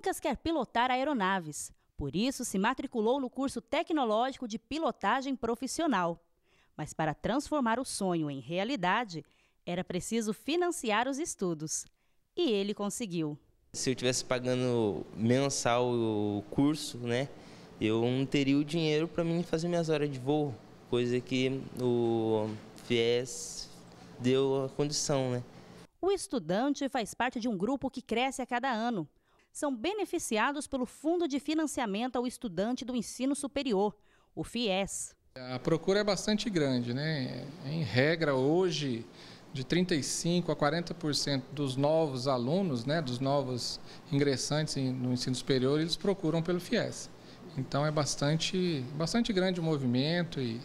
Lucas quer pilotar aeronaves, por isso se matriculou no curso tecnológico de pilotagem profissional. Mas para transformar o sonho em realidade, era preciso financiar os estudos. E ele conseguiu. Se eu tivesse pagando mensal o curso, né, eu não teria o dinheiro para mim fazer minhas horas de voo, coisa que o FIES deu a condição, né? O estudante faz parte de um grupo que cresce a cada ano são beneficiados pelo Fundo de Financiamento ao Estudante do Ensino Superior, o FIES. A procura é bastante grande, né? Em regra, hoje, de 35% a 40% dos novos alunos, né, dos novos ingressantes no ensino superior, eles procuram pelo FIES. Então é bastante, bastante grande o movimento e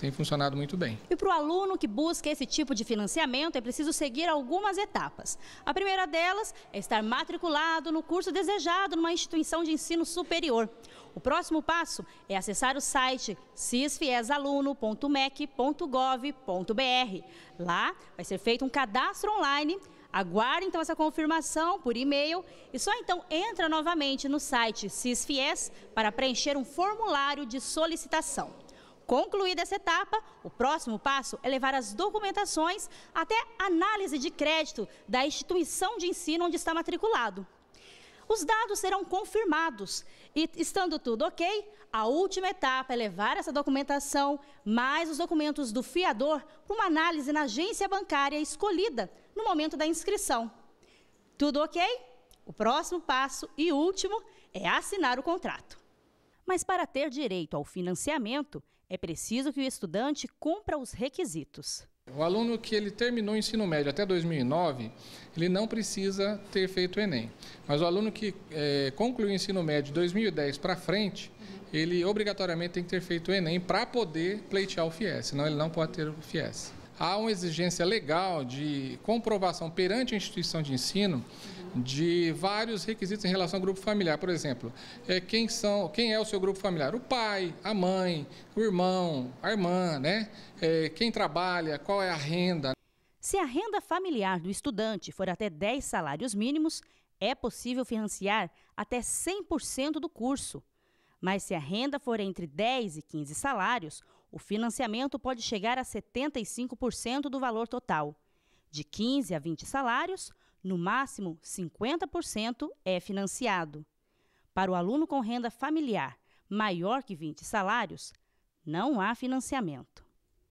tem funcionado muito bem. E para o aluno que busca esse tipo de financiamento, é preciso seguir algumas etapas. A primeira delas é estar matriculado no curso desejado numa instituição de ensino superior. O próximo passo é acessar o site cisfiesaluno.mec.gov.br. Lá vai ser feito um cadastro online. Aguarde então essa confirmação por e-mail e só então entra novamente no site CISFIES para preencher um formulário de solicitação. Concluída essa etapa, o próximo passo é levar as documentações até análise de crédito da instituição de ensino onde está matriculado. Os dados serão confirmados e, estando tudo ok, a última etapa é levar essa documentação mais os documentos do fiador para uma análise na agência bancária escolhida no momento da inscrição. Tudo ok? O próximo passo e último é assinar o contrato. Mas para ter direito ao financiamento, é preciso que o estudante cumpra os requisitos. O aluno que ele terminou o ensino médio até 2009, ele não precisa ter feito o Enem. Mas o aluno que é, concluiu o ensino médio de 2010 para frente, ele obrigatoriamente tem que ter feito o Enem para poder pleitear o FIES, senão ele não pode ter o FIES. Há uma exigência legal de comprovação perante a instituição de ensino de vários requisitos em relação ao grupo familiar. Por exemplo, é, quem, são, quem é o seu grupo familiar? O pai, a mãe, o irmão, a irmã, né? É, quem trabalha, qual é a renda. Se a renda familiar do estudante for até 10 salários mínimos, é possível financiar até 100% do curso. Mas se a renda for entre 10 e 15 salários, o financiamento pode chegar a 75% do valor total. De 15 a 20 salários, no máximo, 50% é financiado. Para o aluno com renda familiar maior que 20 salários, não há financiamento.